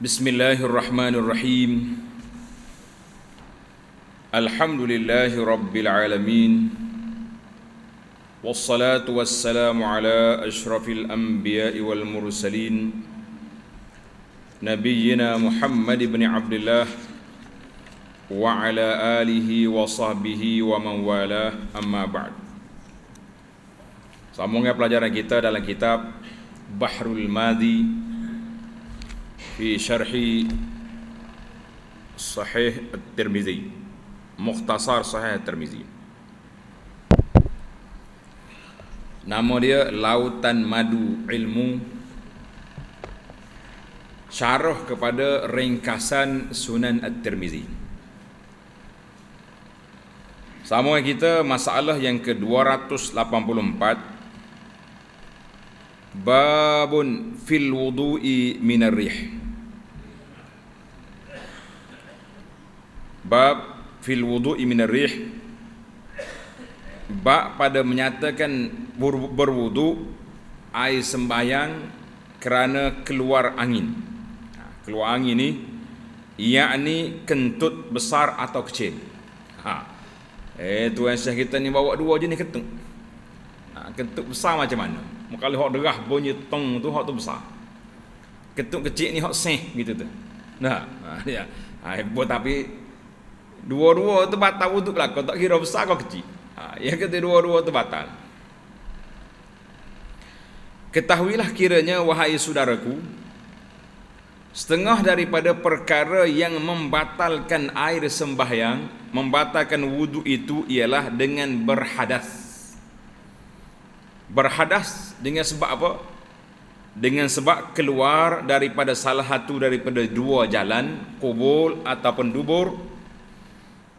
بسم الله الرحمن الرحيم الحمد لله رب العالمين والصلاة والسلام على أشرف الأنبياء والمرسلين نبينا محمد بن عبد الله وعلى آله وصحبه ومن والاه أما بعد Sambungnya pelajaran kita dalam kitab Bahrul Madi في شرح صحيح الترمذي مختصر صحيح الترمذي نامولي لاوتان مادو علمو syarah kepada ringkasan Sunan At-Tirmizi. Sama kita masalah yang ke-284 Babun fil wudu'i minarrih. bab fil wudu min arrih bab pada menyatakan ber berwudu air sembahyang kerana keluar angin ha, keluar angin ni yakni kentut besar atau kecil ha eh tuan syekh kita ni bawa dua ni kentut ha, kentut besar macam mana Muka hok derah bunyi tong tu hok tu besar kentut kecil ni hok seh gitu tu nah ha, ya ha, eh, tapi Dua-dua tu batal wuduk belakang. Tak kira besar kau kecil. Ha, yang kata dua-dua tu batal. Ketahuilah kiranya, wahai saudaraku, setengah daripada perkara yang membatalkan air sembahyang, membatalkan wudhu itu ialah dengan berhadas. Berhadas dengan sebab apa? Dengan sebab keluar daripada salah satu daripada dua jalan, kubul ataupun dubur,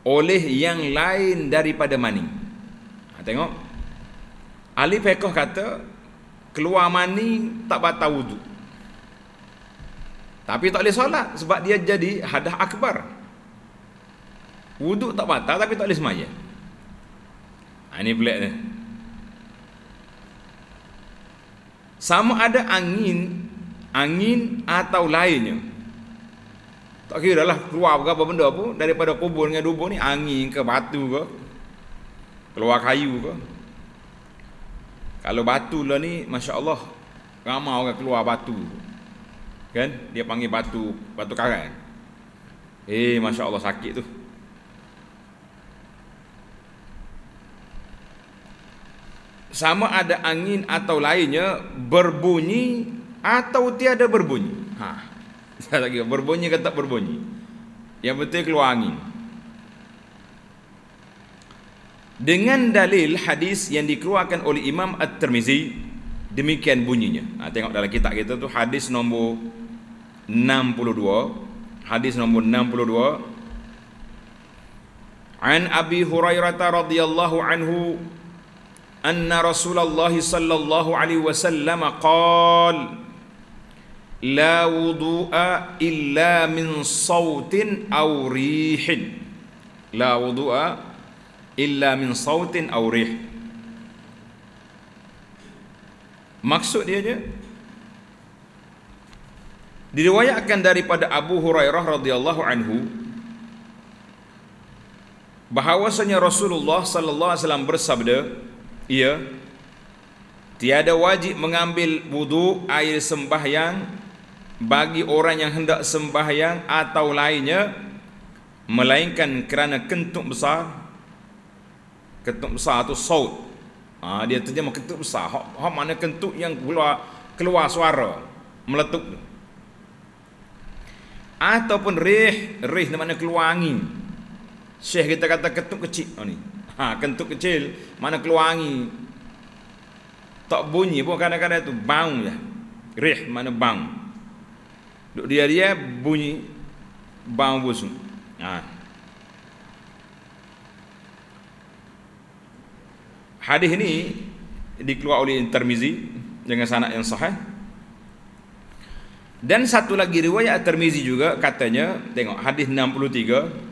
oleh yang lain daripada mani. Ha, tengok. Ali Fekoh kata, keluar mani tak batal wudhu, Tapi tak boleh solat sebab dia jadi hadah akbar. wudhu tak batal tapi tak boleh semaya. Ha, ini pelik ni. Sama ada angin, angin atau lainnya. Tak kira lah keluar berapa benda pun daripada kubur dengan dubur ni angin ke batu ke keluar kayu ke. Kalau batu lah ni masya-Allah ramai orang keluar batu. Kan? Dia panggil batu batu karang. Eh masya-Allah sakit tu. Sama ada angin atau lainnya berbunyi atau tiada berbunyi. Ha. Saya tak kira berbunyi ke tak berbunyi. Yang betul keluar angin. Dengan dalil hadis yang dikeluarkan oleh Imam At-Tirmizi demikian bunyinya. Ha, tengok dalam kitab kita tu hadis nombor 62. Hadis nombor 62. An Abi Hurairah radhiyallahu anhu anna Rasulullah sallallahu alaihi wasallam qala la wudu'a illa min sautin aw rihin la wudu'a illa min sautin aw rih maksud dia je diriwayatkan daripada Abu Hurairah radhiyallahu anhu bahawasanya Rasulullah sallallahu alaihi wasallam bersabda ia tiada wajib mengambil wudu air sembahyang bagi orang yang hendak sembahyang atau lainnya melainkan kerana kentuk besar kentuk besar atau saut ha, dia terjemah mak kentuk besar hak, hak mana kentuk yang keluar keluar suara meletup ataupun rih rih di mana keluar angin syekh kita kata kentuk kecil oh, ni ha, kentuk kecil mana keluar angin tak bunyi pun kadang-kadang tu bang je rih mana bang duk dia dia bunyi bang busung ha. hadis ni dikeluar oleh Tirmizi dengan sanad yang sahih dan satu lagi riwayat Tirmizi juga katanya tengok hadis 63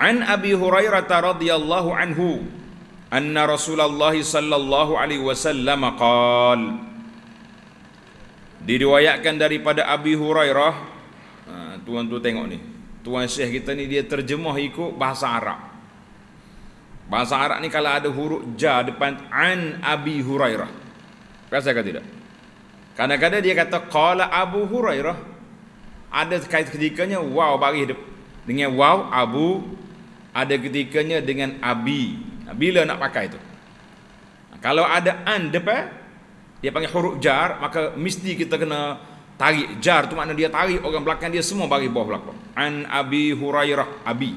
An Abi Hurairah radhiyallahu anhu anna Rasulullah sallallahu alaihi wasallam qala diriwayatkan daripada Abi Hurairah ha, tuan tu tengok ni tuan syekh kita ni dia terjemah ikut bahasa Arab bahasa Arab ni kalau ada huruf ja depan an Abi Hurairah rasa ke tidak kadang-kadang dia kata qala Abu Hurairah ada kait ketikanya wow bagi dengan wow Abu ada ketikanya dengan Abi bila nak pakai tu kalau ada an depan dia panggil huruf jar maka mesti kita kena tarik jar tu makna dia tarik orang belakang dia semua bagi bawah belakang an abi hurairah abi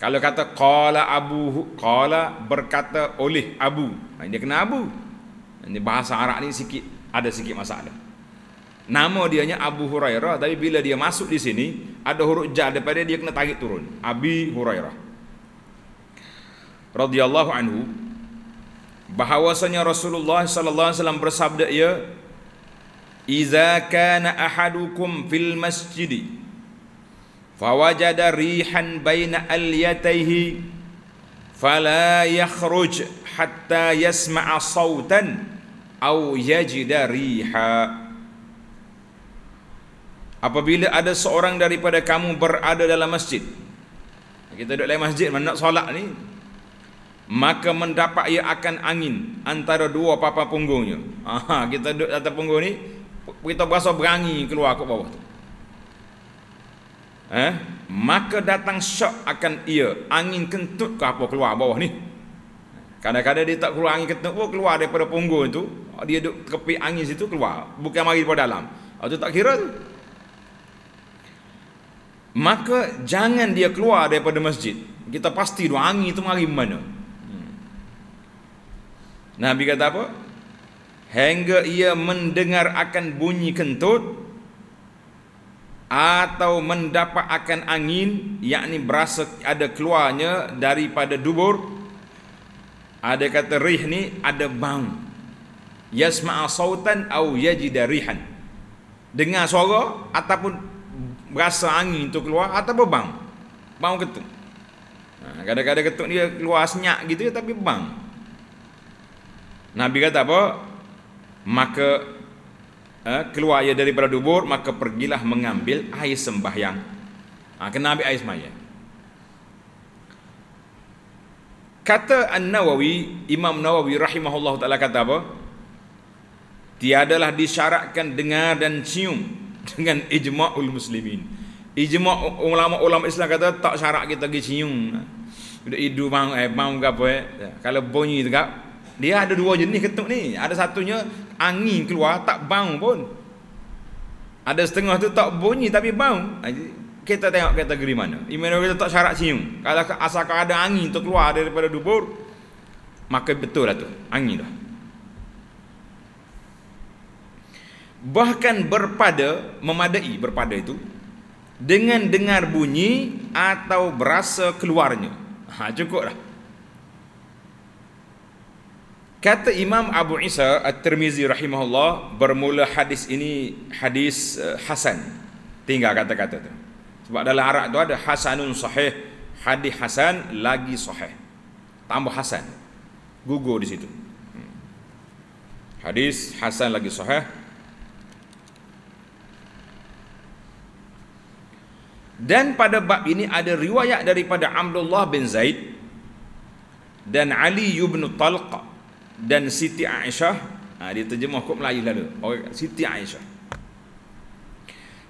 kalau kata qala abu qala berkata oleh abu nah, dia kena abu ini bahasa Arab ni sikit ada sikit masalah nama dia nya abu hurairah tapi bila dia masuk di sini ada huruf jar daripada dia kena tarik turun abi hurairah radhiyallahu anhu bahawasanya Rasulullah sallallahu alaihi wasallam bersabda ya Iza kana ahadukum fil masjid fawajada rihan baina alyataihi fala yakhruj hatta yasma'a sawtan aw yajida riha Apabila ada seorang daripada kamu berada dalam masjid kita duduk dalam masjid mana nak solat ni maka mendapat ia akan angin antara dua papan punggungnya. Aha, kita duduk atas punggung ni, kita berasa berangin keluar ke bawah tu. Eh? Maka datang syok akan ia, angin kentut ke apa keluar bawah ni. Kadang-kadang dia tak keluar angin kentut pun keluar daripada punggung itu, dia duduk tepi angin situ keluar, bukan mari daripada dalam. Itu ah, tak kira tu. Maka jangan dia keluar daripada masjid. Kita pasti dua angin itu mari mana. Nabi kata apa? Hingga ia mendengar akan bunyi kentut atau mendapat akan angin yakni berasa ada keluarnya daripada dubur ada kata rih ni ada bau yasma'a sautan au yajida rihan dengar suara ataupun berasa angin tu keluar ataupun bang, bang ketuk ha, kadang-kadang ketuk dia keluar senyap gitu tapi bang. Nabi kata apa? Maka eh, keluar ia daripada dubur, maka pergilah mengambil air sembahyang. Ha, kena ambil air sembahyang. Kata An-Nawawi, Imam Nawawi rahimahullah ta'ala kata apa? Tiadalah disyaratkan dengar dan cium dengan ijma'ul muslimin. Ijma' ulama-ulama Islam kata tak syarat kita pergi cium. Bila idu mau eh mau ke apa eh. Kalau bunyi tak? Dia ada dua jenis ketuk ni. Ada satunya angin keluar tak bau pun. Ada setengah tu tak bunyi tapi bau. Ha, kita tengok kategori mana. Imam kita tak syarat senyum. Kalau asalkan ada angin tu keluar daripada dubur, maka betul lah tu. Angin dah. Bahkan berpada, memadai berpada itu, dengan dengar bunyi atau berasa keluarnya. Ha, cukup lah. Kata Imam Abu Isa At-Tirmizi rahimahullah bermula hadis ini hadis uh, hasan. Tinggal kata-kata tu. Sebab dalam Arab tu ada hasanun sahih, hadis hasan lagi sahih. Tambah hasan. Gugur di situ. Hmm. Hadis hasan lagi sahih. Dan pada bab ini ada riwayat daripada Abdullah bin Zaid dan Ali ibn Talqah dan Siti Aisyah ha, dia terjemah kot Melayu lalu Siti Aisyah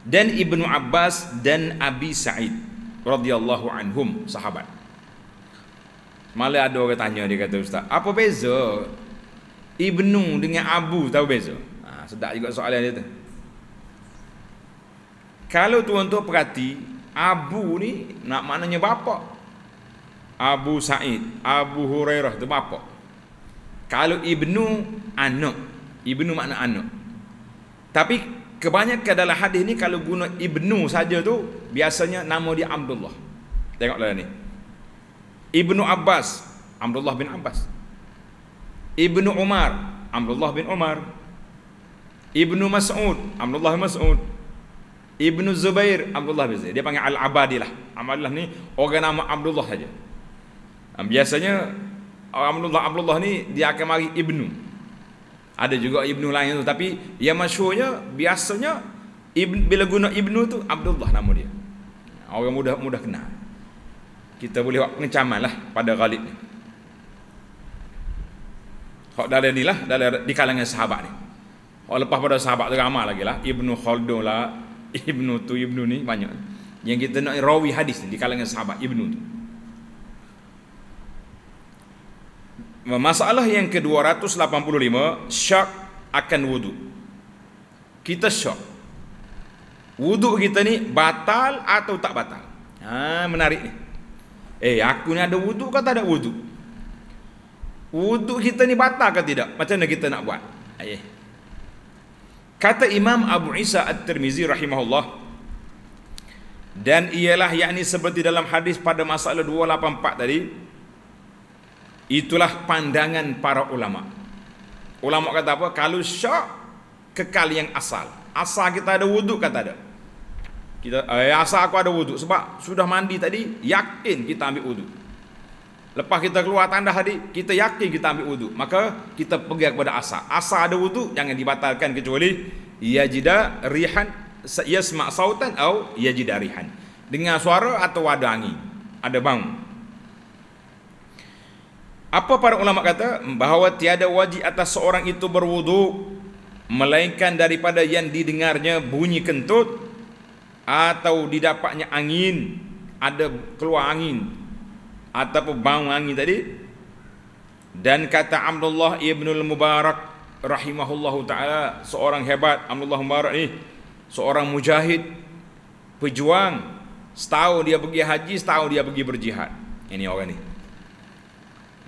dan Ibnu Abbas dan Abi Sa'id radhiyallahu anhum sahabat malah ada orang tanya dia kata ustaz apa beza Ibnu dengan Abu tahu beza ha, sedap juga soalan dia tu kalau tuan-tuan perhati Abu ni nak maknanya bapak Abu Sa'id Abu Hurairah tu bapak kalau ibnu anak, ibnu makna anak. Tapi kebanyakan dalam hadis ni kalau guna ibnu saja tu biasanya nama dia Abdullah. Tengoklah ni. Ibnu Abbas, Abdullah bin Abbas. Ibnu Umar, Abdullah bin Umar. Ibnu Mas'ud, Abdullah bin Mas'ud. Ibnu Zubair, Abdullah bin Zubair. Dia panggil Al-Abadilah. Abdullah ni orang nama Abdullah saja. Biasanya Abdullah Abdullah ni dia akan mari ibnu. Ada juga ibnu lain tu tapi yang masyhurnya biasanya ibn, bila guna ibnu tu Abdullah nama dia. Orang mudah-mudah kenal. Kita boleh buat pengecaman lah pada Khalid ni. Hak dalam ni lah dalam di kalangan sahabat ni. Hak lepas pada sahabat tu ramai lagi lah ibnu Khaldun lah ibnu tu ibnu ni banyak. Yang kita nak rawi hadis ni di kalangan sahabat ibnu tu. Masalah yang ke-285 Syak akan wuduk Kita syak Wuduk kita ni batal atau tak batal ha, Menarik ni Eh aku ni ada wuduk atau tak ada wuduk Wuduk kita ni batal ke tidak Macam mana kita nak buat Ayah. Kata Imam Abu Isa At-Tirmizi rahimahullah dan ialah yakni seperti dalam hadis pada masalah 284 tadi Itulah pandangan para ulama. Ulama kata apa? Kalau syak kekal yang asal. Asal kita ada wuduk kata ada. Kita eh, asal aku ada wuduk sebab sudah mandi tadi yakin kita ambil wuduk. Lepas kita keluar tanda hari kita yakin kita ambil wuduk. Maka kita pergi kepada asal. Asal ada wuduk jangan dibatalkan kecuali yajida rihan yasma sautan atau yajida rihan. dengan suara atau ada angin. Ada bangun. Apa para ulama kata? Bahawa tiada wajib atas seorang itu berwudu melainkan daripada yang didengarnya bunyi kentut atau didapatnya angin ada keluar angin atau bau angin tadi dan kata Abdullah Ibnul Mubarak rahimahullahu taala seorang hebat Abdullah Mubarak ni seorang mujahid pejuang setahun dia pergi haji setahun dia pergi berjihad ini orang ni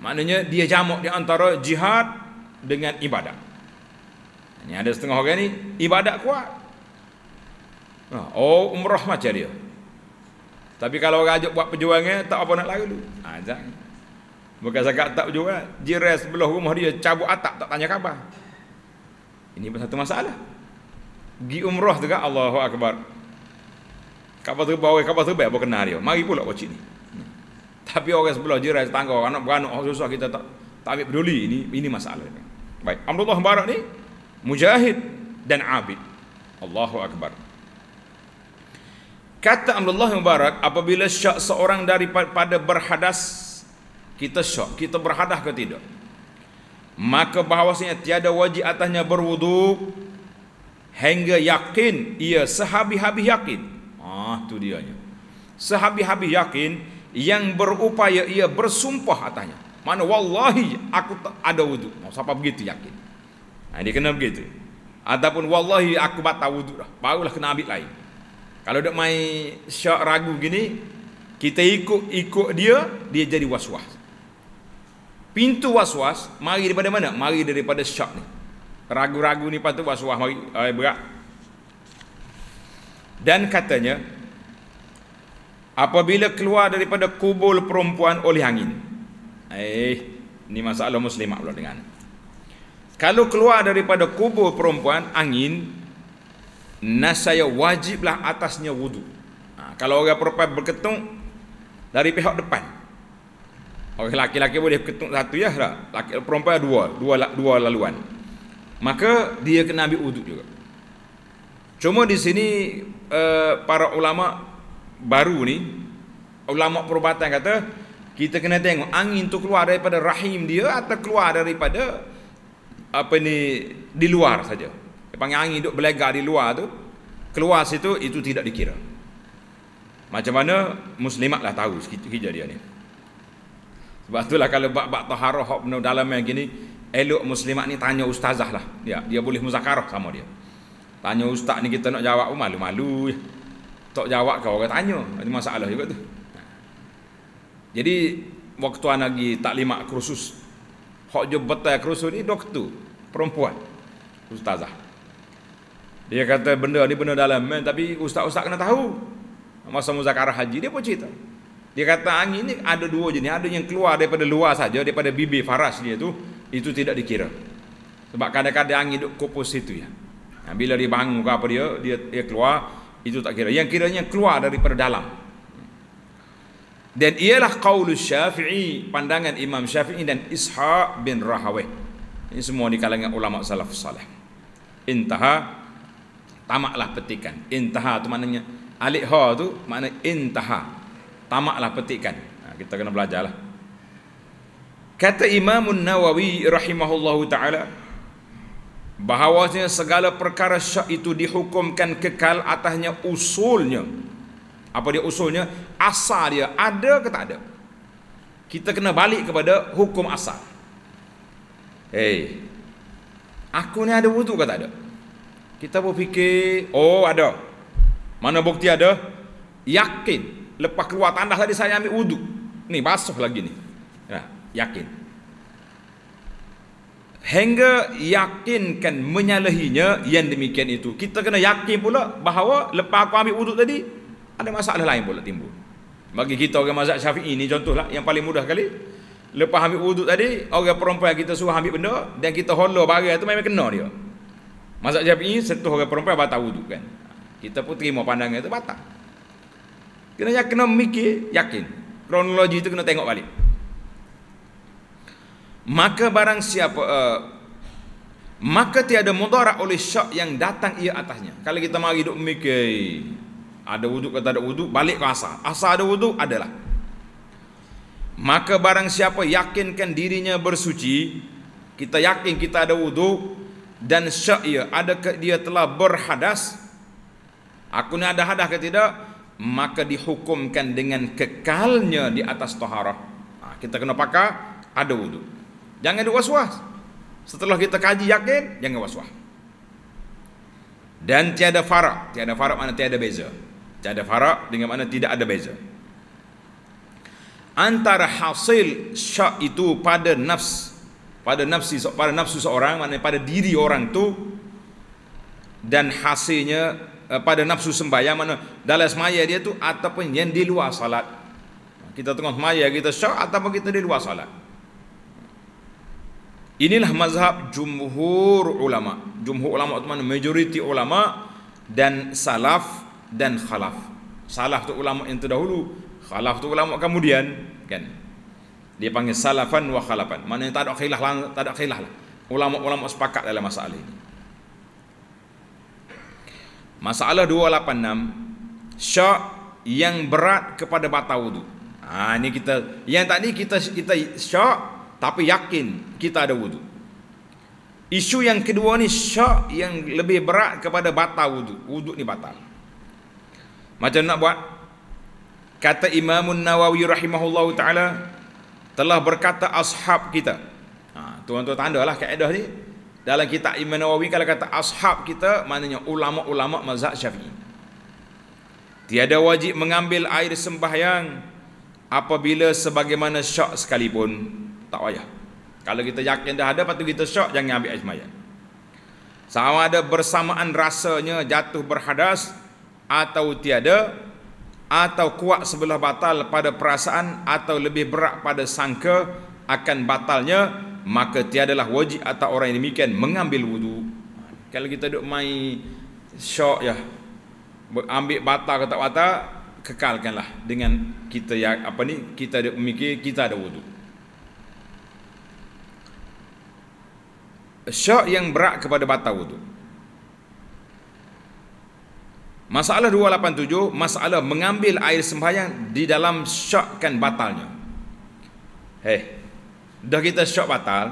Maknanya dia jamak di antara jihad dengan ibadat. Ini ada setengah orang ni ibadat kuat. Ha, oh umrah macam dia. Tapi kalau orang ajak buat perjuangan tak apa nak lari dulu. Ha, Bukan sangat tak berjuang. Jiran sebelah rumah dia cabut atap tak tanya khabar. Ini pun satu masalah. Gi umrah juga Allahu akbar. Kapal terbang, kapal terbang, apa kenal dia? Mari pula pakcik ni. Tapi orang sebelah jiran tetangga anak beranak orang susah kita tak tak ambil peduli ini ini masalah ini. Baik, Abdullah Barak ni mujahid dan abid. Allahu akbar. Kata Abdullah Mubarak apabila syak seorang daripada berhadas kita syak, kita berhadah ke tidak. Maka bahawasanya tiada wajib atasnya berwudu hingga yakin ia sehabis-habis yakin. Ah tu dianya. Sehabis-habis yakin yang berupaya ia bersumpah atasnya. Mana wallahi aku tak ada wudu. Mau siapa begitu yakin. Nah, dia kena begitu. Ataupun wallahi aku batal wudu dah. Barulah kena ambil lain. Kalau dak mai syak ragu gini, kita ikut-ikut dia, dia jadi waswas. was Pintu waswas was mari daripada mana? Mari daripada syak ni. Ragu-ragu ni patut waswas. was mari eh, berat. Dan katanya, apabila keluar daripada kubul perempuan oleh angin. Eh, ni masalah muslimah pula dengan. Kalau keluar daripada kubur perempuan angin, nasaya wajiblah atasnya wudu. Ha, kalau orang perempuan berketuk dari pihak depan. Orang laki-laki boleh berketuk satu ya, tak? laki perempuan dua, dua, dua laluan. Maka dia kena ambil wudu juga. Cuma di sini eh, para ulama baru ni ulama perubatan kata kita kena tengok angin tu keluar daripada rahim dia atau keluar daripada apa ni di luar saja. Dia panggil angin duk belegar di luar tu keluar situ itu tidak dikira. Macam mana muslimat lah tahu sikit kerja dia ni. Sebab itulah kalau bab-bab taharah hak benda dalam yang gini elok muslimat ni tanya ustazah lah. Ya, dia boleh muzakarah sama dia. Tanya ustaz ni kita nak jawab pun malu -malu tak jawab kau, orang tanya ada masalah juga tu jadi waktu anak pergi taklimat kursus hok jo betul kursus ni doktor perempuan ustazah dia kata benda ni benda dalam man. tapi ustaz-ustaz kena tahu masa muzakarah haji dia pun cerita dia kata angin ni ada dua jenis ada yang keluar daripada luar saja daripada bibir faras dia tu itu tidak dikira sebab kadang-kadang angin duk kupus situ ya bila dia bangun ke apa dia dia, dia keluar itu tak kira yang kiranya keluar daripada dalam dan ialah qaulus syafi'i pandangan imam syafi'i dan ishaq bin rahawih ini semua di kalangan ulama salaf salih intaha tamaklah petikan intaha tu maknanya alik ha tu makna intaha tamaklah petikan ha, kita kena belajarlah kata imam an-nawawi rahimahullahu taala bahawasanya segala perkara syak itu dihukumkan kekal atasnya usulnya apa dia usulnya asal dia ada ke tak ada kita kena balik kepada hukum asal hey eh, aku ni ada wuduk ke tak ada kita fikir, oh ada mana bukti ada yakin lepas keluar tandas tadi saya ambil wuduk ni basuh lagi ni yakin hingga yakinkan menyalahinya yang demikian itu kita kena yakin pula bahawa lepas aku ambil wuduk tadi ada masalah lain pula timbul bagi kita orang mazhab syafi'i ni lah yang paling mudah kali lepas ambil wuduk tadi orang perempuan kita suruh ambil benda dan kita hola barang itu memang kena dia mazhab syafi'i sentuh orang perempuan batal wuduk kan kita pun terima pandangan tu batal kena kena mikir yakin kronologi itu kena tengok balik maka barang siapa uh, maka tiada mudarat oleh syak yang datang ia atasnya kalau kita mari duduk mikir ada wuduk atau tak ada wuduk balik ke asal asal ada wuduk adalah maka barang siapa yakinkan dirinya bersuci kita yakin kita ada wuduk dan syak ia adakah dia telah berhadas aku ni ada hadah ke tidak maka dihukumkan dengan kekalnya di atas taharah ha, kita kena pakai ada wuduk Jangan diwaswas. Setelah kita kaji yakin, jangan waswas. Dan tiada farak. Tiada farak mana tiada beza. Tiada farak dengan mana tidak ada beza. Antara hasil syak itu pada nafs. Pada nafsi, pada nafsu seorang, mana pada diri orang tu Dan hasilnya eh, pada nafsu sembahyang, mana dalam semaya dia tu ataupun yang di luar salat. Kita tengok semaya, kita syak ataupun kita di luar salat. Inilah mazhab jumhur ulama. Jumhur ulama itu mana majoriti ulama dan salaf dan khalaf. Salaf tu ulama yang terdahulu, khalaf tu ulama kemudian, kan? Dia panggil salafan wa khalafan. Mana yang tak ada khilaf lah, tak ada khilaf lah. Ulama-ulama sepakat dalam masalah ini. Masalah 286 syak yang berat kepada batal wudu. Ha, ini kita yang tadi kita kita syak tapi yakin kita ada wudu. Isu yang kedua ni syak yang lebih berat kepada batal wudu. Wudu ni batal. Macam nak buat? Kata Imam Nawawi rahimahullah taala telah berkata ashab kita. Ha, tuan-tuan tandalah kaedah ni. Dalam kitab Imam Nawawi kalau kata ashab kita maknanya ulama-ulama mazhab Syafi'i. Tiada wajib mengambil air sembahyang apabila sebagaimana syak sekalipun tak payah. Kalau kita yakin dah ada, patut kita syok jangan ambil air semayan. Sama ada bersamaan rasanya jatuh berhadas atau tiada atau kuat sebelah batal pada perasaan atau lebih berat pada sangka akan batalnya maka tiadalah wajib atau orang yang demikian mengambil wudu kalau kita duk main syok ya ambil batal ke tak batal kekalkanlah dengan kita yang apa ni kita duk mikir kita ada wudu syak yang berat kepada batal tu. masalah 287 masalah mengambil air sembahyang di dalam syakkan batalnya Hei, dah kita syak batal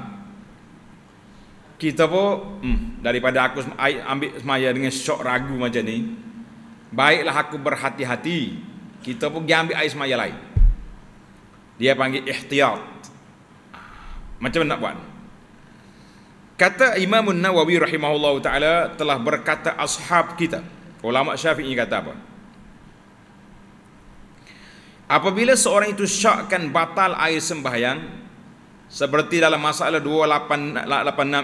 kita pun hmm, daripada aku ambil semaya dengan syak ragu macam ni baiklah aku berhati-hati kita pun pergi ambil air semaya lain dia panggil ikhtiar ah, macam mana nak buat Kata Imam Nawawi rahimahullah taala telah berkata ashab kita. Ulama Syafi'i kata apa? Apabila seorang itu syakkan batal air sembahyang seperti dalam masalah 286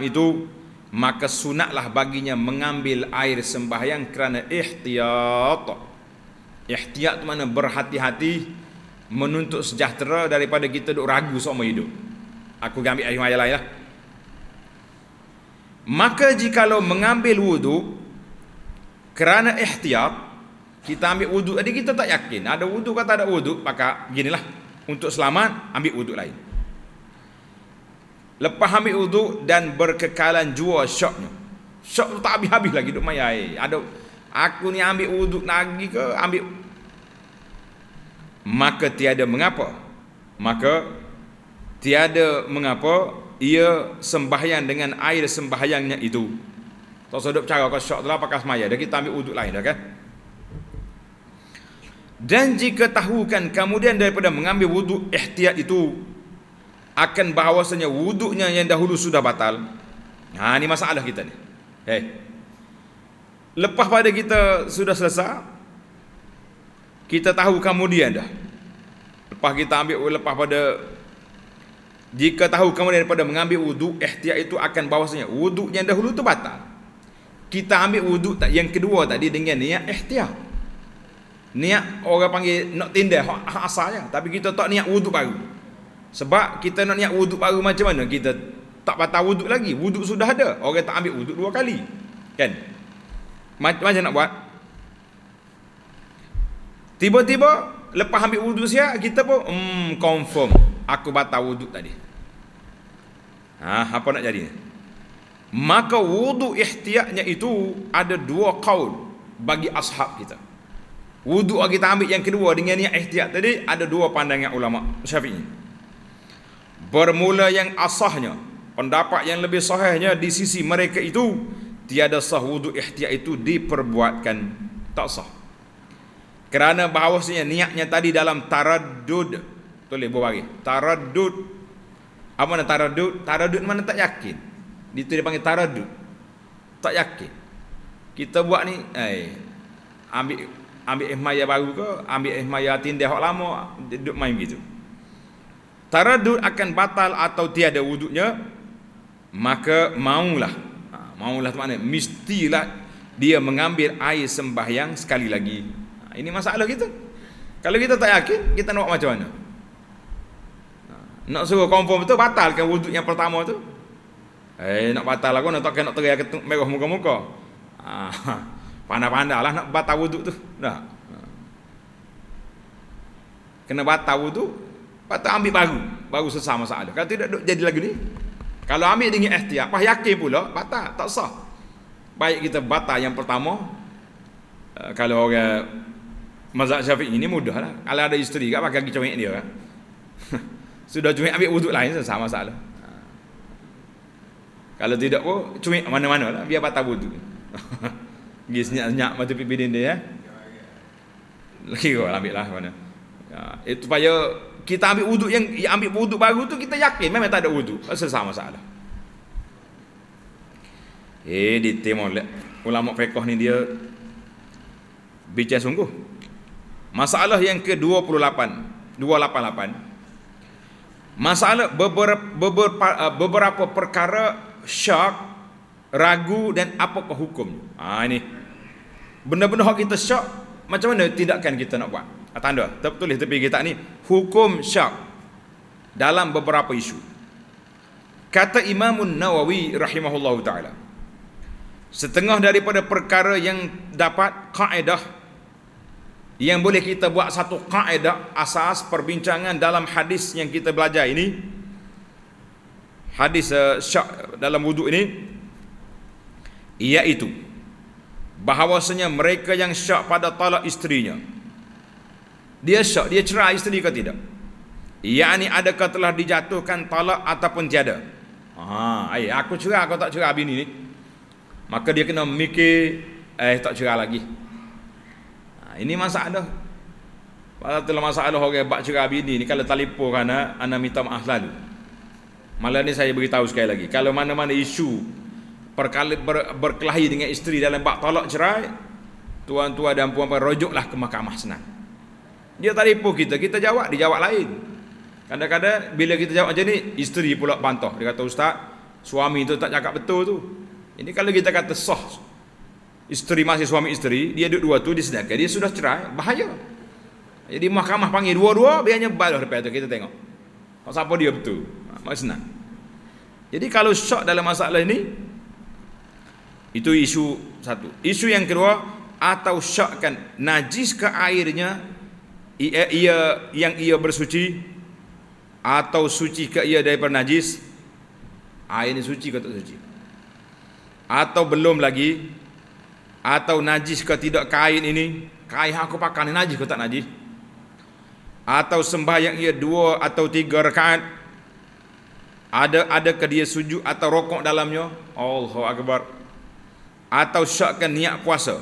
itu maka sunatlah baginya mengambil air sembahyang kerana ihtiyat. Ihtiyat itu mana berhati-hati menuntut sejahtera daripada kita duk ragu seumur hidup. Aku ambil ayat lain lah. Maka jikalau mengambil wudu kerana ihtiyat, kita ambil wudu tadi kita tak yakin. Ada wudu tak ada wudu, maka beginilah. Untuk selamat, ambil wudu lain. Lepas ambil wudu dan berkekalan jua syoknya. Syok tak habis-habis lagi duk maya. Ada aku ni ambil wudu lagi ke ambil maka tiada mengapa. Maka tiada mengapa ia sembahyang dengan air sembahyangnya itu. Tak sedap cara kau syok telah pakai semaya. Dan kita ambil uduk lain dah kan. Dan jika tahukan kemudian daripada mengambil wuduk ihtiyat itu akan bahawasanya wuduknya yang dahulu sudah batal. Ha ni masalah kita ni. Hei. Lepas pada kita sudah selesai kita tahu kemudian dah. Lepas kita ambil lepas pada jika tahu kamu daripada mengambil wudu, ihtiyat itu akan bahawasanya wudu yang dahulu tu batal. Kita ambil wudu tak yang kedua tadi dengan niat ihtiyat. Niat orang panggil nak tindai hak asalnya, tapi kita tak niat wudu baru. Sebab kita nak niat wudu baru macam mana? Kita tak batal wudu lagi. Wudu sudah ada. Orang tak ambil wudu dua kali. Kan? Macam mana nak buat? Tiba-tiba lepas ambil wudu siap, kita pun hmm, confirm aku batal wuduk tadi. Ha, apa nak jadi? Maka wuduk ihtiyaknya itu ada dua kaun bagi ashab kita. Wuduk kita ambil yang kedua dengan niat ihtiyak tadi ada dua pandangan ulama Syafi'i. Bermula yang asahnya, pendapat yang lebih sahihnya di sisi mereka itu tiada sah wuduk ihtiyak itu diperbuatkan tak sah. Kerana bahawasanya niatnya tadi dalam taradud Tulis buah bagi. Taradud. Apa mana taradud? Taradud mana tak yakin. Itu dia panggil taradud. Tak yakin. Kita buat ni, eh, ambil ambil ehmaya baru ke, ambil ehmaya tindih yang lama, duduk main begitu. Taradud akan batal atau tiada wuduknya, maka maulah. Ha, maulah itu maknanya, mestilah dia mengambil air sembahyang sekali lagi. Ha, ini masalah kita. Kalau kita tak yakin, kita nak macam mana? Nak suruh confirm betul batalkan wuduk yang pertama tu. Eh nak batal aku nak tak nak terai aku merah muka-muka. Ha. Ah, Pandai-pandailah nak batal wuduk tu. Dah. Kena batal wuduk, patut ambil baru, baru sesama masalah. Kalau tidak duk jadi lagi ni. Kalau ambil dengan ikhtiar, apa yakin pula batal, tak sah. Baik kita batal yang pertama. Eh, kalau orang mazhab Syafi'i ini mudahlah. Kalau ada isteri kan pakai kecoek dia kan. Sudah cumi ambil wuduk lain sama masalah. Kalau tidak pun cumi mana-mana lah biar patah wuduk. Gis senyap-senyap macam pipi dia ya. Lagi kau ambil lah mana. Ya, itu supaya kita ambil wuduk yang, yang ambil wuduk baru tu kita yakin memang tak ada wuduk. Pasal sama masalah. Eh di timur ulama fiqh ni dia bicara sungguh. Masalah yang ke-28, 288. Masalah beberapa, beberapa, eh, beberapa perkara syak, ragu dan apakah hukum. Ha, ini. Benda-benda hak kita syak, macam mana tindakan kita nak buat? Ha, tanda, tertulis tepi kita ni. Hukum syak dalam beberapa isu. Kata Imam Nawawi rahimahullahu taala. Setengah daripada perkara yang dapat kaedah yang boleh kita buat satu kaedah asas perbincangan dalam hadis yang kita belajar ini hadis uh, syak dalam wuduk ini iaitu bahawasanya mereka yang syak pada talak isterinya dia syak, dia cerai isteri ke tidak yakni adakah telah dijatuhkan talak ataupun tiada Ha, aku cerai, aku tak cerai bini ni maka dia kena mikir eh tak cerai lagi ini masalah kalau telah lah masalah orang bab cerai bini ni kalau telefon kan ah, anda minta maaf lalu malam ni saya beritahu sekali lagi kalau mana-mana isu perkali, ber, berkelahi dengan isteri dalam bab tolak cerai tuan-tuan dan puan-puan rojuklah ke mahkamah senang dia telefon kita kita jawab dia jawab lain kadang-kadang bila kita jawab macam ni isteri pula bantah dia kata ustaz suami tu tak cakap betul tu ini kalau kita kata sah isteri masih suami isteri dia duduk dua tu disedekah dia sudah cerai bahaya jadi mahkamah panggil dua-dua dia nyebal lah balah repot kita tengok kalau siapa dia betul mak ha, senang jadi kalau syak dalam masalah ini itu isu satu isu yang kedua atau syakkan najis ke airnya ia, ia yang ia bersuci atau suci ke ia daripada najis air ini suci atau tak suci atau belum lagi atau najis ke tidak kain ini kain aku pakai ini najis ke tak najis atau sembahyang ia dua atau tiga rakaat ada ada ke dia sujud atau rokok dalamnya Allah akbar atau syakkan niat kuasa,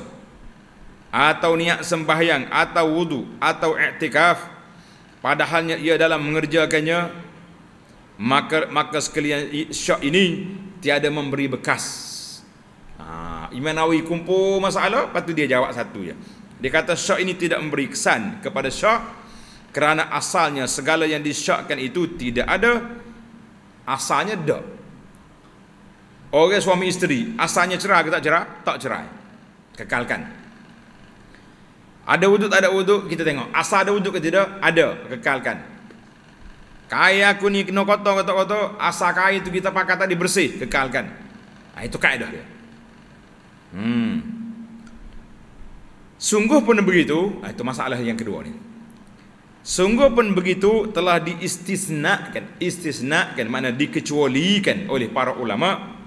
atau niat sembahyang atau wudu atau iktikaf padahalnya ia dalam mengerjakannya maka maka sekalian syak ini tiada memberi bekas Imam Nawawi kumpul masalah, lepas tu dia jawab satu je. Dia kata syak ini tidak memberi kesan kepada syak kerana asalnya segala yang disyakkan itu tidak ada asalnya dah. Orang suami isteri, asalnya cerai ke tak cerai? Tak cerai. Kekalkan. Ada wuduk tak ada wuduk? Kita tengok. Asal ada wuduk atau tidak? Ada. Kekalkan. Kaya aku ni kena kotor kotor kotor. Asal kaya itu kita pakai tadi bersih. Kekalkan. Nah, ha, itu kaedah dia. Hmm. Sungguh pun begitu, ah, itu masalah yang kedua ni. Sungguh pun begitu telah diistisnakan, istisnakan mana dikecualikan oleh para ulama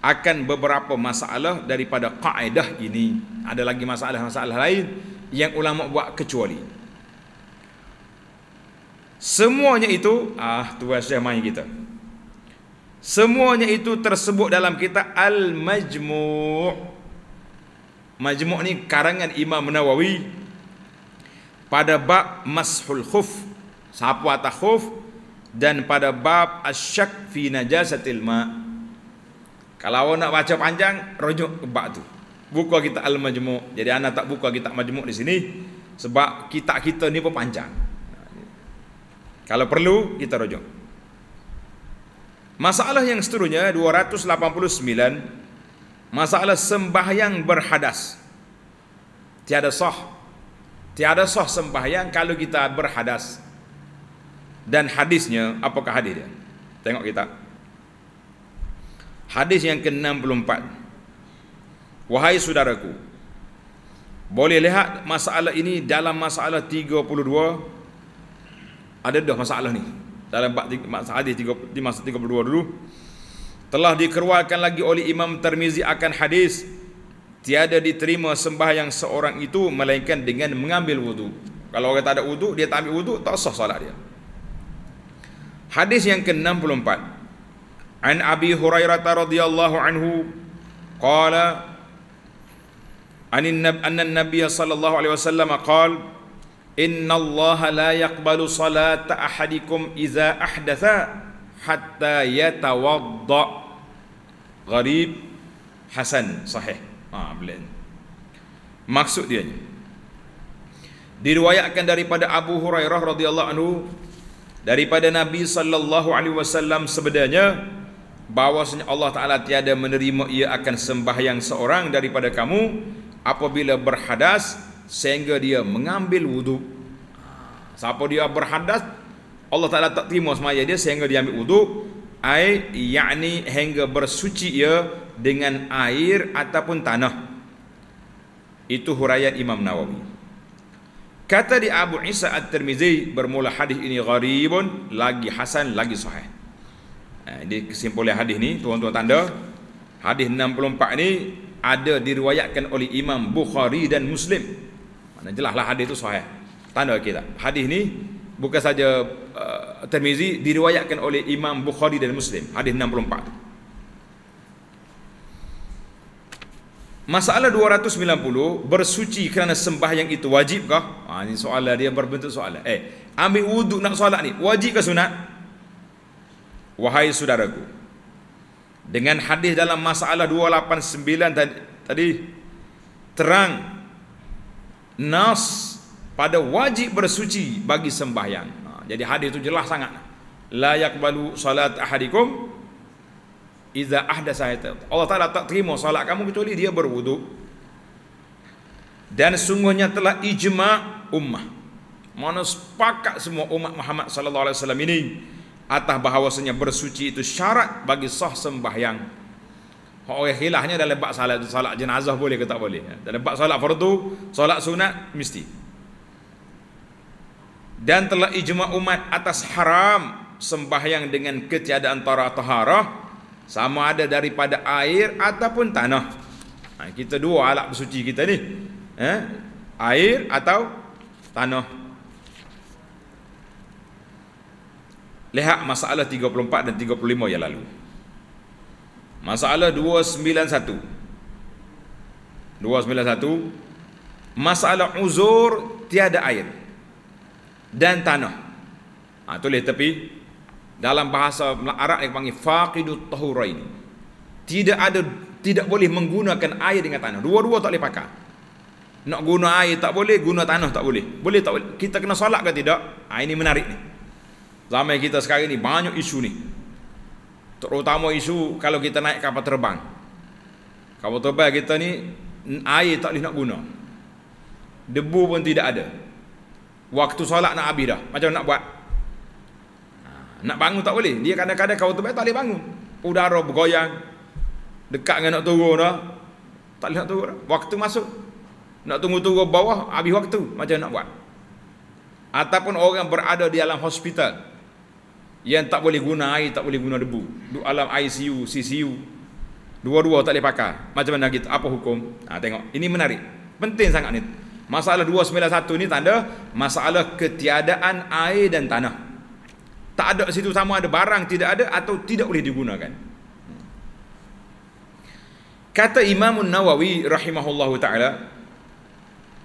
akan beberapa masalah daripada kaedah ini. Ada lagi masalah-masalah lain yang ulama buat kecuali. Semuanya itu ah tuan syekh main kita. Semuanya itu tersebut dalam kitab Al-Majmu' Majmu' ni karangan Imam Nawawi Pada bab Mas'hul Khuf Sapu atas Khuf Dan pada bab Asyak fi Najasatil Ma' Kalau awak nak baca panjang Rujuk ke bab tu Buka kitab Al-Majmu' Jadi anak tak buka kitab Majmu' di sini Sebab kitab kita ni pun panjang Kalau perlu kita rujuk Masalah yang seterusnya 289 masalah sembahyang berhadas. Tiada sah. Tiada sah sembahyang kalau kita berhadas. Dan hadisnya apakah hadisnya? Tengok kita. Hadis yang ke-64. Wahai saudaraku, boleh lihat masalah ini dalam masalah 32 ada dah masalah ni dalam bab hadis 30 di masa 32 dulu telah dikeruarkan lagi oleh Imam Tirmizi akan hadis tiada diterima sembahyang seorang itu melainkan dengan mengambil wudu. Kalau orang tak ada wudu, dia tak ambil wudu, tak sah solat dia. Hadis yang ke-64. An Abi Hurairah radhiyallahu anhu qala Anin Nabi sallallahu alaihi wasallam qala Inna Allah la yakbalu salat ahadikum iza ahdatha hatta yatawadda. Gharib Hasan sahih. Ha, Maksud dia ni. Diriwayatkan daripada Abu Hurairah radhiyallahu anhu daripada Nabi sallallahu alaihi wasallam sebenarnya bahwasanya Allah Taala tiada menerima ia akan sembahyang seorang daripada kamu apabila berhadas sehingga dia mengambil wudu siapa dia berhadas Allah Taala tak terima semaya dia sehingga dia ambil wudu ai yakni hingga bersuci ia dengan air ataupun tanah itu huraian Imam Nawawi kata di Abu Isa al tirmizi bermula hadis ini gharibun lagi hasan lagi sahih ini eh, kesimpulan hadis ni tuan-tuan tanda hadis 64 ini ada diriwayatkan oleh Imam Bukhari dan Muslim dan jelaslah hadis itu sahih. Tanda kita. Hadis ni bukan saja uh, Tirmizi diriwayatkan oleh Imam Bukhari dan Muslim. Hadis 64. Masalah 290 bersuci kerana sembahyang itu wajibkah? Ha, ini soalan dia berbentuk soalan. Eh, ambil wuduk nak solat ni, wajib ke sunat? Wahai saudaraku, dengan hadis dalam masalah 289 tadi, tadi terang nas pada wajib bersuci bagi sembahyang. Ha, jadi hadis itu jelas sangat. La yakbalu salat ahadikum iza ahda ahdasa Allah Taala tak terima salat kamu kecuali dia berwuduk. Dan sungguhnya telah ijma ummah. Mana sepakat semua umat Muhammad sallallahu alaihi wasallam ini atas bahawasanya bersuci itu syarat bagi sah sembahyang Orang hilahnya dalam bab salat salat jenazah boleh ke tak boleh? Ya. Dalam bab salat fardu, salat sunat mesti. Dan telah ijma umat atas haram sembahyang dengan ketiadaan tara taharah sama ada daripada air ataupun tanah. Ha, kita dua alat bersuci kita ni. Eh? Air atau tanah. Lihat masalah 34 dan 35 yang lalu. Masalah 291 291 Masalah uzur Tiada air Dan tanah ha, Tulis tapi Dalam bahasa Arab yang panggil Faqidu tahurain Tidak ada Tidak boleh menggunakan air dengan tanah Dua-dua tak boleh pakai Nak guna air tak boleh Guna tanah tak boleh Boleh tak boleh Kita kena solat ke tidak ha, Ini menarik ni Zaman kita sekarang ni Banyak isu ni terutama isu kalau kita naik kapal terbang kapal terbang kita ni air tak boleh nak guna debu pun tidak ada waktu solat nak habis dah macam nak buat ha, nak bangun tak boleh dia kadang-kadang kapal terbang tak boleh bangun udara bergoyang dekat dengan nak turun dah tak boleh nak turun dah waktu masuk nak tunggu turun bawah habis waktu macam nak buat ataupun orang berada di dalam hospital yang tak boleh guna air, tak boleh guna debu. Duk alam ICU, CCU, dua-dua tak boleh pakai. Macam mana kita, apa hukum? Ha, tengok, ini menarik. Penting sangat ni. Masalah 291 ini tanda masalah ketiadaan air dan tanah. Tak ada situ sama ada barang tidak ada atau tidak boleh digunakan. Kata Imam Nawawi rahimahullahu taala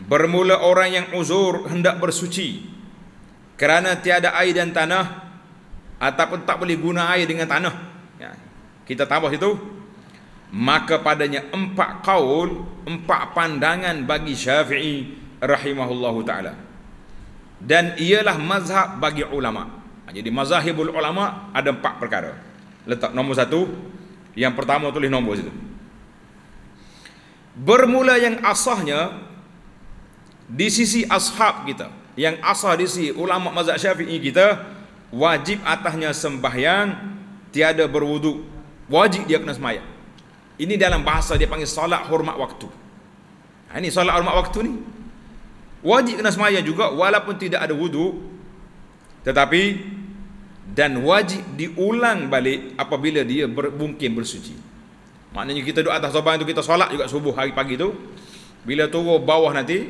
bermula orang yang uzur hendak bersuci kerana tiada air dan tanah ataupun tak boleh guna air dengan tanah. Ya. Kita tambah situ. Maka padanya empat kaul, empat pandangan bagi Syafi'i rahimahullahu taala. Dan ialah mazhab bagi ulama. Ha, jadi mazahibul ulama ada empat perkara. Letak nombor satu. Yang pertama tulis nombor situ. Bermula yang asahnya di sisi ashab kita. Yang asah di sisi ulama mazhab syafi'i Kita wajib atasnya sembahyang tiada berwudu wajib dia kena sembahyang ini dalam bahasa dia panggil solat hormat waktu ha, ini solat hormat waktu ni wajib kena sembahyang juga walaupun tidak ada wudu tetapi dan wajib diulang balik apabila dia mungkin bersuci maknanya kita duduk atas sobat itu kita solat juga subuh hari pagi tu bila turun bawah nanti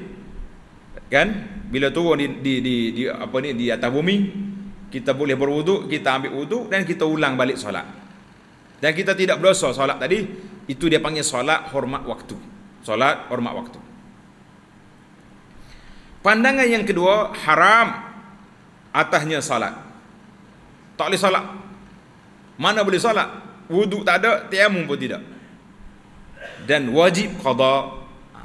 kan bila turun di, di, di, di apa ni di atas bumi kita boleh berwuduk, kita ambil wuduk dan kita ulang balik solat. Dan kita tidak berdosa solat tadi, itu dia panggil solat hormat waktu. Solat hormat waktu. Pandangan yang kedua, haram atasnya solat. Tak boleh solat. Mana boleh solat? Wuduk tak ada, tiamum pun tidak. Dan wajib qada. Ha,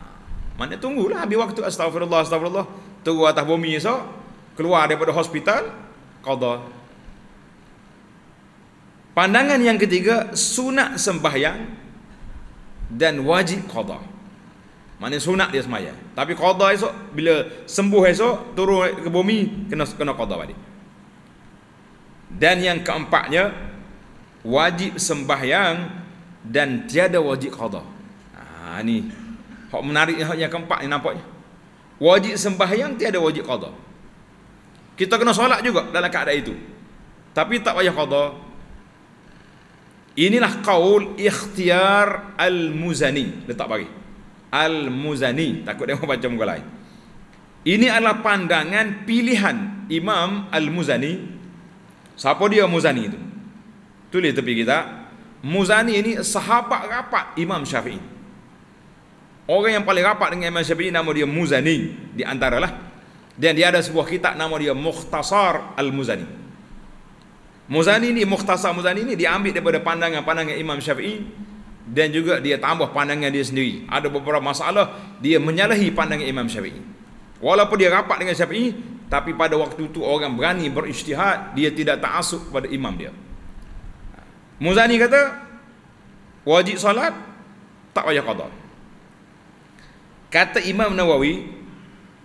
mana tunggulah habis waktu astagfirullah astagfirullah. Tunggu atas bumi esok keluar daripada hospital, qada pandangan yang ketiga sunat sembahyang dan wajib qada mana sunat dia semaya tapi qada esok bila sembuh esok turun ke bumi kena kena qada balik dan yang keempatnya wajib sembahyang dan tiada wajib qada ha ni hak menarik yang keempat ni nampaknya wajib sembahyang tiada wajib qada kita kena solat juga dalam keadaan itu tapi tak payah qada inilah qaul ikhtiar al-muzani letak bagi al-muzani takut dia baca muka lain ini adalah pandangan pilihan Imam Al-Muzani siapa dia Muzani itu tulis tepi kita Muzani ini sahabat rapat Imam Syafi'i orang yang paling rapat dengan Imam Syafi'i nama dia Muzani di antaralah dan dia ada sebuah kitab nama dia Mukhtasar Al-Muzani. Muzani ini Mukhtasar Muzani ini diambil daripada pandangan-pandangan Imam Syafi'i dan juga dia tambah pandangan dia sendiri. Ada beberapa masalah dia menyalahi pandangan Imam Syafi'i. Walaupun dia rapat dengan Syafi'i, tapi pada waktu itu orang berani berijtihad, dia tidak tak asuk pada imam dia. Muzani kata wajib salat tak payah qada. Kata Imam Nawawi,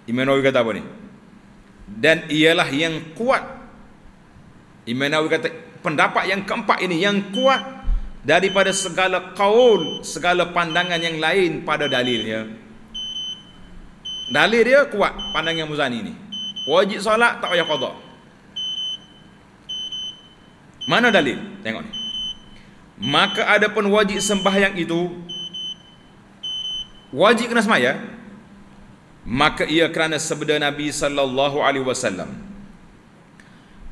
Imam Nawawi kata apa ni? Dan ialah yang kuat. Imam Nawawi kata pendapat yang keempat ini yang kuat daripada segala kaul, segala pandangan yang lain pada dalilnya. Dalil dia kuat pandangan Muzani ini. Wajib solat tak payah qada. Mana dalil? Tengok ni. Maka ada pun wajib sembahyang itu wajib kena semayang maka ia kerana sabda Nabi sallallahu alaihi wasallam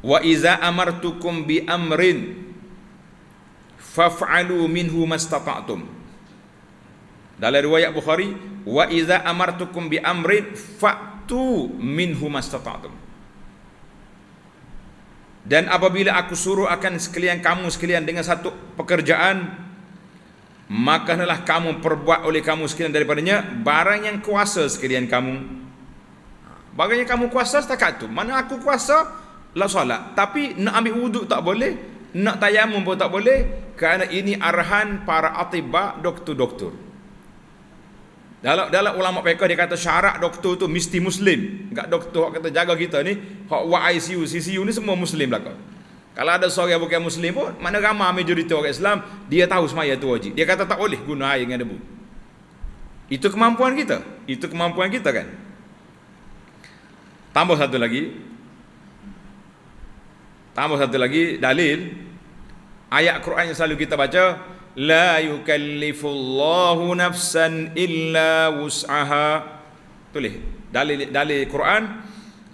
wa iza amartukum bi amrin faf'alu minhu mastata'tum dalam riwayat Bukhari wa iza amartukum bi amrin fa'tu minhu mastata'tum dan apabila aku suruh akan sekalian kamu sekalian dengan satu pekerjaan maka hendaklah kamu perbuat oleh kamu sekalian daripadanya barang yang kuasa sekalian kamu bagaimana kamu kuasa setakat tu mana aku kuasa la solat tapi nak ambil wuduk tak boleh nak tayamum pun tak boleh kerana ini arahan para atiba doktor-doktor dalam dalam ulama fiqh dia kata syarak doktor tu mesti muslim enggak doktor hak kata jaga kita ni hak wa ICU CCU ni semua muslim belaka lah kalau ada seorang bukan muslim pun, mana ramai majoriti orang Islam, dia tahu semaya itu wajib. Dia kata tak boleh guna air dengan debu. Itu kemampuan kita. Itu kemampuan kita kan. Tambah satu lagi. Tambah satu lagi dalil ayat Quran yang selalu kita baca la yukallifullahu nafsan illa wus'aha. Tulis dalil dalil Quran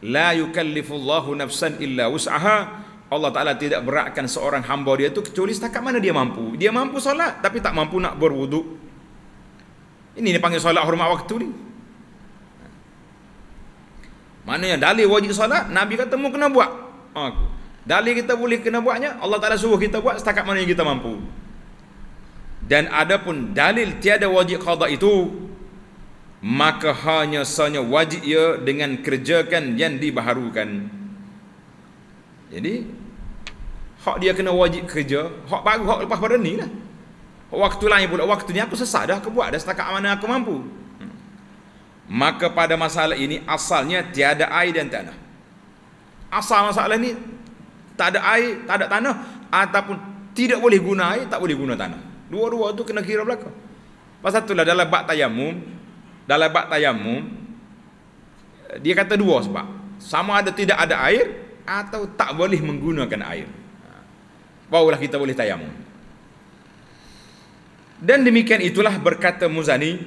la yukallifullahu nafsan illa wus'aha. Allah Ta'ala tidak beratkan seorang hamba dia tu kecuali setakat mana dia mampu. Dia mampu solat tapi tak mampu nak berwuduk. Ini dia panggil solat hormat waktu ni. Mana yang dalil wajib solat, Nabi kata mu kena buat. Ha. Dalil kita boleh kena buatnya, Allah Ta'ala suruh kita buat setakat mana yang kita mampu. Dan ada pun dalil tiada wajib qada itu, maka hanya sahnya wajib ia dengan kerjakan yang dibaharukan. Jadi Hak dia kena wajib kerja, hak baru hak lepas pada ni lah. Hak waktu lain pula, waktu ni aku sesat dah aku buat dah setakat mana aku mampu. Hmm. Maka pada masalah ini asalnya tiada air dan tanah. Asal masalah ni tak ada air, tak ada tanah ataupun tidak boleh guna air, tak boleh guna tanah. Dua-dua tu kena kira belaka. Pasal itulah dalam bab tayamum, dalam bab tayamum dia kata dua sebab. Sama ada tidak ada air atau tak boleh menggunakan air barulah kita boleh tayamum. Dan demikian itulah berkata Muzani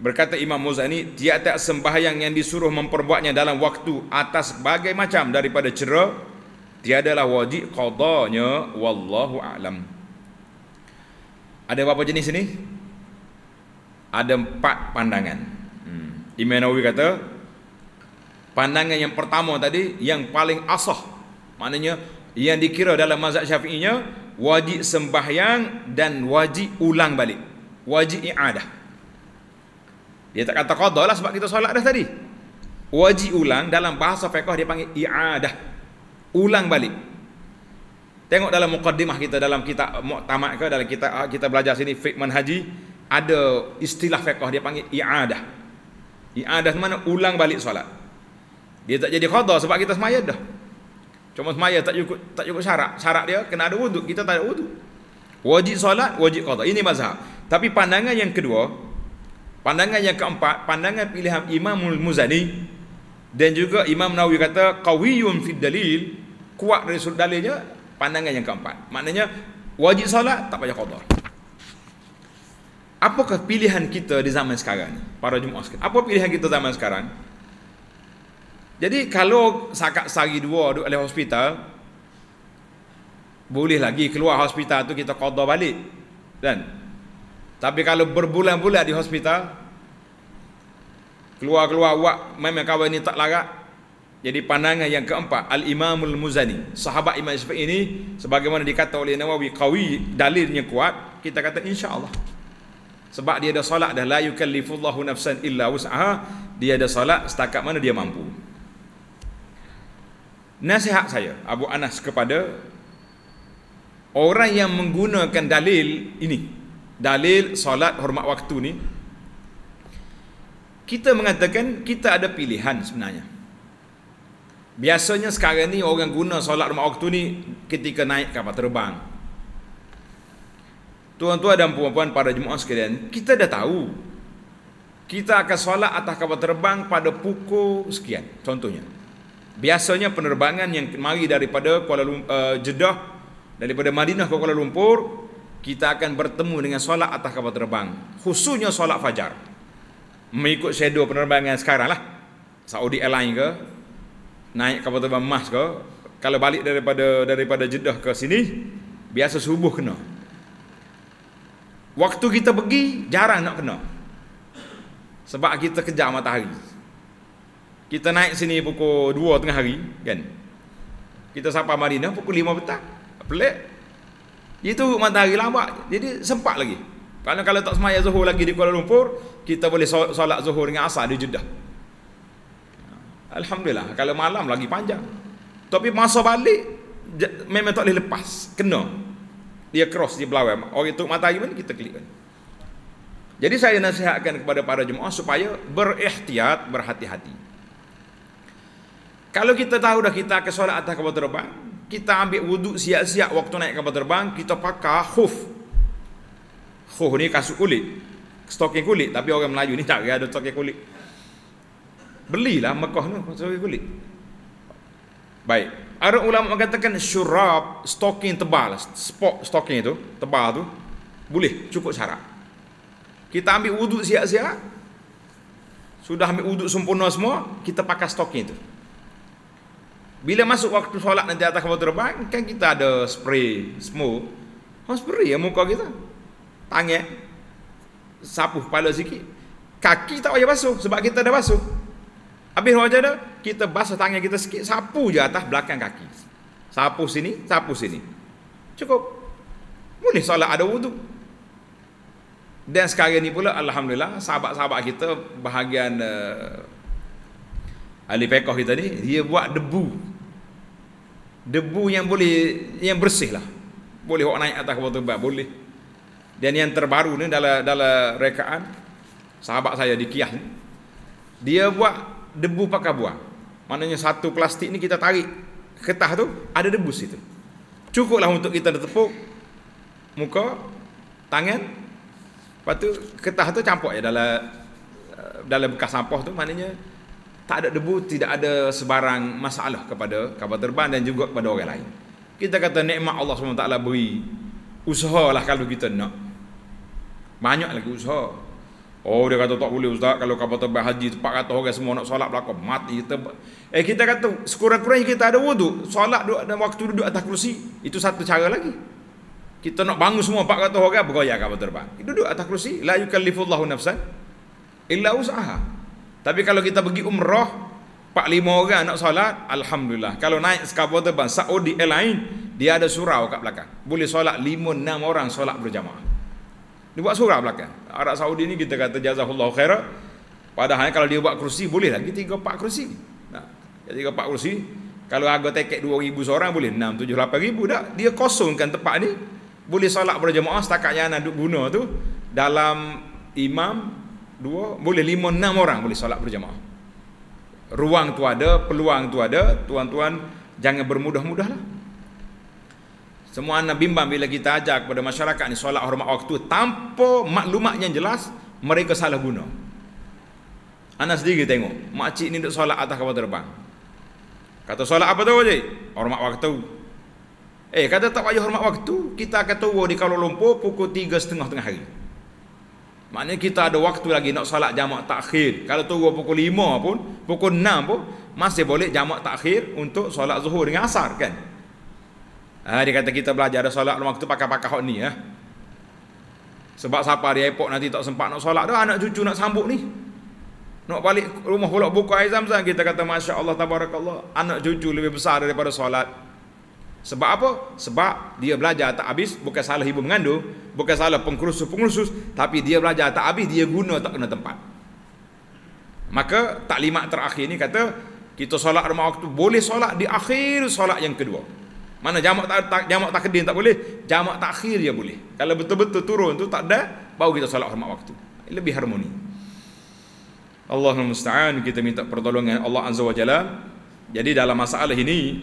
berkata Imam Muzani tiap-tiap sembahyang yang disuruh memperbuatnya dalam waktu atas bagai macam daripada cera tiadalah wajib qadanya wallahu alam. Ada berapa jenis ini? Ada empat pandangan. Hmm. Imam Nawawi kata pandangan yang pertama tadi yang paling asah maknanya yang dikira dalam mazhab syafi'inya wajib sembahyang dan wajib ulang balik wajib i'adah dia tak kata qadah lah sebab kita solat dah tadi wajib ulang dalam bahasa fiqah dia panggil i'adah ulang balik tengok dalam mukaddimah kita dalam kita muktamad ke dalam kita ah, kita belajar sini fiqh haji ada istilah fiqah dia panggil i'adah i'adah mana ulang balik solat dia tak jadi qadah sebab kita semaya dah Cuma semaya tak cukup tak cukup syarat. Syarat dia kena ada wuduk. Kita tak ada wuduk. Wajib solat, wajib qada. Ini mazhab. Tapi pandangan yang kedua, pandangan yang keempat, pandangan pilihan Imam Muzani dan juga Imam Nawawi kata qawiyun fid dalil, kuat dari sudut dalilnya, pandangan yang keempat. Maknanya wajib solat tak payah qada. Apakah pilihan kita di zaman sekarang? Para jemaah sekalian. Apa pilihan kita zaman sekarang? Jadi kalau sakat sehari dua duduk dalam hospital boleh lagi keluar hospital tu kita qada balik. Kan? Tapi kalau berbulan-bulan di hospital keluar-keluar awak memang kawan ni tak larat. Jadi pandangan yang keempat Al-Imamul Muzani Sahabat Imam Syafiq ini Sebagaimana dikata oleh Nawawi Qawi dalilnya kuat Kita kata insya Allah, Sebab dia ada solat dah La yukallifullahu nafsan illa wus'aha Dia ada salat setakat mana dia mampu nasihat saya Abu Anas kepada orang yang menggunakan dalil ini dalil solat hormat waktu ni kita mengatakan kita ada pilihan sebenarnya biasanya sekarang ni orang guna solat hormat waktu ni ketika naik kapal terbang tuan-tuan dan puan-puan pada jemaah sekalian kita dah tahu kita akan solat atas kapal terbang pada pukul sekian contohnya Biasanya penerbangan yang mari daripada Kuala Lumpur, uh, eh, Jeddah daripada Madinah ke Kuala Lumpur kita akan bertemu dengan solat atas kapal terbang khususnya solat fajar mengikut schedule penerbangan sekarang lah Saudi Airlines ke naik kapal terbang emas ke kalau balik daripada daripada Jeddah ke sini biasa subuh kena waktu kita pergi jarang nak kena sebab kita kejar matahari kita naik sini pukul 2 tengah hari, kan? Kita sampai Madinah pukul 5 petang. Pelik. Itu matahari lambat. Jadi sempat lagi. Kalau kalau tak semaya Zuhur lagi di Kuala Lumpur, kita boleh solat Zuhur dengan Asar di Jeddah. Alhamdulillah, kalau malam lagi panjang. Tapi masa balik memang tak boleh lepas, kena. Dia cross di belawai. Orang itu matahari mana kita klik kan. Jadi saya nasihatkan kepada para jemaah supaya berihtiyat, berhati-hati. Kalau kita tahu dah kita ke solat atas kapal terbang, kita ambil wuduk siap-siap waktu naik kapal terbang, kita pakai khuf. Khuf ni kasut kulit. Stoking kulit. Tapi orang Melayu ni tak ada stoking kulit. Belilah Mekah ni stoking kulit. Baik. Ada ulama mengatakan syurab stoking tebal. Spot stoking itu tebal tu Boleh. Cukup syarat. Kita ambil wuduk siap-siap. Sudah ambil wuduk sempurna semua. Kita pakai stoking itu. Bila masuk waktu solat nanti atas kapal terbang kan kita ada spray smoke. Oh spray ya muka kita. Tangan sapu kepala sikit. Kaki tak payah basuh sebab kita dah basuh. Habis orang macam kita basuh tangan kita sikit, sapu je atas belakang kaki. Sapu sini, sapu sini. Cukup. Boleh solat ada wudhu Dan sekarang ni pula Alhamdulillah sahabat-sahabat kita bahagian uh, eh, Ali Pekoh kita ni, dia buat debu debu yang boleh yang bersih lah boleh orang naik atas kapal terbang boleh dan yang terbaru ni dalam dalam rekaan sahabat saya di Kiah ni dia buat debu pakai buah maknanya satu plastik ni kita tarik ketah tu ada debu situ cukuplah untuk kita tepuk muka tangan lepas tu ketah tu campur ya dalam eh, dalam bekas sampah tu maknanya tak ada debu, tidak ada sebarang masalah kepada kapal terbang dan juga kepada orang lain. Kita kata nikmat Allah SWT beri. Usahalah kalau kita nak. Banyak lagi usaha. Oh dia kata tak boleh ustaz kalau kapal terbang haji kata orang semua nak solat belakang mati kita. Eh kita kata sekurang-kurangnya kita ada wudu, solat duduk dan waktu duduk atas kerusi, itu satu cara lagi. Kita nak bangun semua 400 orang bergoyang kapal terbang. Duduk atas kerusi la yukallifullahu nafsan illa usaha. Tapi kalau kita pergi umrah 45 orang nak solat, alhamdulillah. Kalau naik skapo terbang Saudi Airlines, dia ada surau kat belakang. Boleh solat 5 6 orang solat berjamaah. Dia buat surau belakang. Arab Saudi ni kita kata jazakallahu khair. Padahal kalau dia buat kerusi boleh lagi 3 4 kerusi. Nah, 3 4 kerusi. Kalau harga tiket 2000 seorang boleh 6 7 8000 dak. Dia kosongkan tempat ni. Boleh solat berjamaah setakat yang anak duk guna tu dalam imam dua, boleh lima, enam orang boleh solat berjemaah. Ruang tu ada, peluang tu ada, tuan-tuan jangan bermudah-mudah lah. Semua anak bimbang bila kita ajak kepada masyarakat ni solat hormat waktu tanpa maklumat yang jelas, mereka salah guna. Anak sendiri tengok, makcik ni duduk solat atas kapal terbang. Kata solat apa tu cik? Hormat waktu. Eh kata tak payah hormat waktu, kita akan tahu di Kuala Lumpur pukul 3.30 tengah hari. Maknanya kita ada waktu lagi nak salat jamak takhir. Kalau turun pukul 5 pun, pukul 6 pun, masih boleh jamak takhir untuk salat zuhur dengan asar kan? Ha, dia kata kita belajar ada salat waktu pakai-pakai hot ni. Ya? Sebab siapa di airport nanti tak sempat nak salat dah anak cucu nak sambut ni. Nak balik rumah pula buka air zam kita kata Masya Allah Tabarakallah. Anak cucu lebih besar daripada salat. Sebab apa? Sebab dia belajar tak habis, bukan salah ibu mengandung, bukan salah pengkerusus-pengkerusus, tapi dia belajar tak habis, dia guna tak kena tempat. Maka taklimat terakhir ni kata, kita solat rumah waktu, boleh solat di akhir solat yang kedua. Mana jamak tak, tak jamak tak kedin tak boleh, jamak takhir dia boleh. Kalau betul-betul turun tu tak ada, baru kita solat hormat waktu. Lebih harmoni. Allahumma musta'an kita minta pertolongan Allah azza wa jalla. Jadi dalam masalah ini,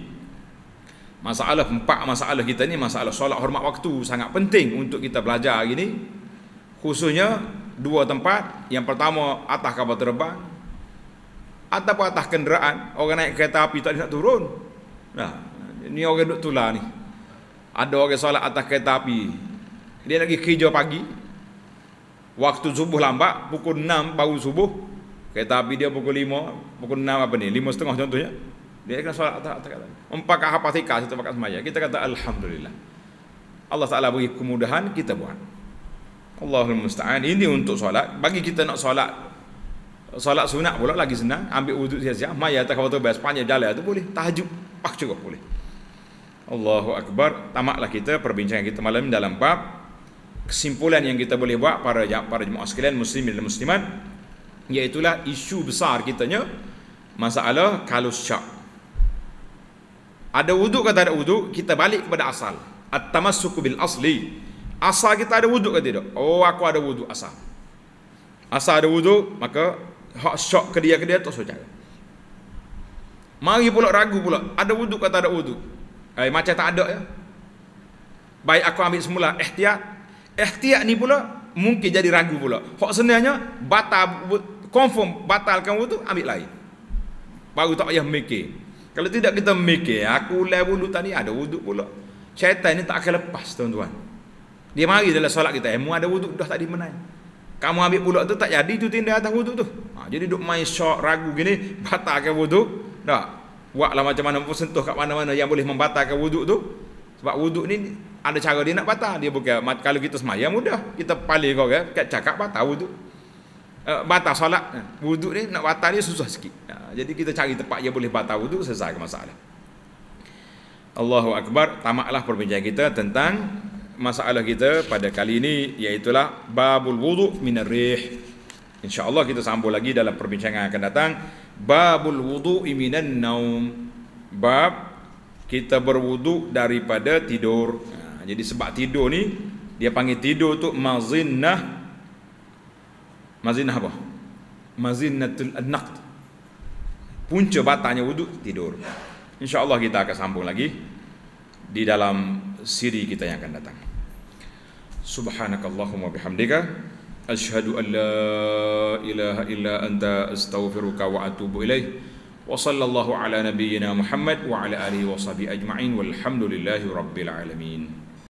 masalah empat masalah kita ni masalah solat hormat waktu sangat penting untuk kita belajar hari ni khususnya dua tempat yang pertama atas kapal terbang ataupun atas kenderaan orang naik kereta api tak nak turun nah ni orang duduk tular ni ada orang solat atas kereta api dia lagi kerja pagi waktu subuh lambat pukul 6 baru subuh kereta api dia pukul 5 pukul 6 apa ni 5.30 contohnya dia kena solat tak tak tak. Empat kah apa tiga satu pakai semaya. Kita kata alhamdulillah. Allah Taala bagi kemudahan kita buat. Allahul musta'an. Ini untuk solat. Bagi kita nak solat solat sunat pula lagi senang. Ambil wuduk siap-siap, maya tak tu bas panjang jalan tu boleh. Tahajud pak cukup boleh. Allahu akbar. Tamatlah kita perbincangan kita malam ini dalam bab kesimpulan yang kita boleh buat para para jemaah sekalian muslimin dan muslimat iaitu isu besar kitanya masalah kalus syak ada wuduk atau ada wuduk, kita balik kepada asal. At-tamassuku bil asli. Asal kita ada wuduk atau tidak? Oh, aku ada wuduk asal. Asal ada wuduk, maka hak syok ke dia ke dia tak sejaga. Mari pula ragu pula, ada wuduk atau ada wuduk? Eh, macam tak ada ya. Baik aku ambil semula ihtiyat. Ihtiyat ni pula mungkin jadi ragu pula. Hak sebenarnya batal confirm batalkan wuduk ambil lain. Baru tak payah mikir. Kalau tidak kita mikir, aku ulai wuduk tadi ada wuduk pula. Syaitan ini tak akan lepas tuan-tuan. Dia mari dalam solat kita, emu eh, ada wuduk dah tadi dimenai. Kamu ambil pula tu tak jadi tu tindak atas wuduk tu. Ha, jadi duk main syok ragu gini, batalkan wuduk. Tak. Buatlah macam mana pun sentuh kat mana-mana yang boleh membatalkan wuduk tu. Sebab wuduk ni ada cara dia nak batal. Dia bukan kalau kita semayang mudah. Kita paling kau kan, kat cakap batal wuduk. Eh, batal solat eh, wuduk ni nak batal dia susah sikit ha, jadi kita cari tempat yang boleh batal wuduk selesai masalah Allahu Akbar tamaklah perbincangan kita tentang masalah kita pada kali ini iaitu babul wuduk minarih insyaAllah kita sambung lagi dalam perbincangan yang akan datang babul wuduk minan naum bab kita berwuduk daripada tidur ha, jadi sebab tidur ni dia panggil tidur tu mazinnah Mazin apa? Mazin al-naqd. Punca batanya wudu tidur. InsyaAllah kita akan sambung lagi di dalam siri kita yang akan datang. Subhanakallahumma bihamdika. Ashhadu an la ilaha illa anta astaghfiruka wa atubu ilaih. Wa sallallahu ala nabiyyina Muhammad wa ala alihi wa sahbihi ajma'in. Walhamdulillahi rabbil alamin.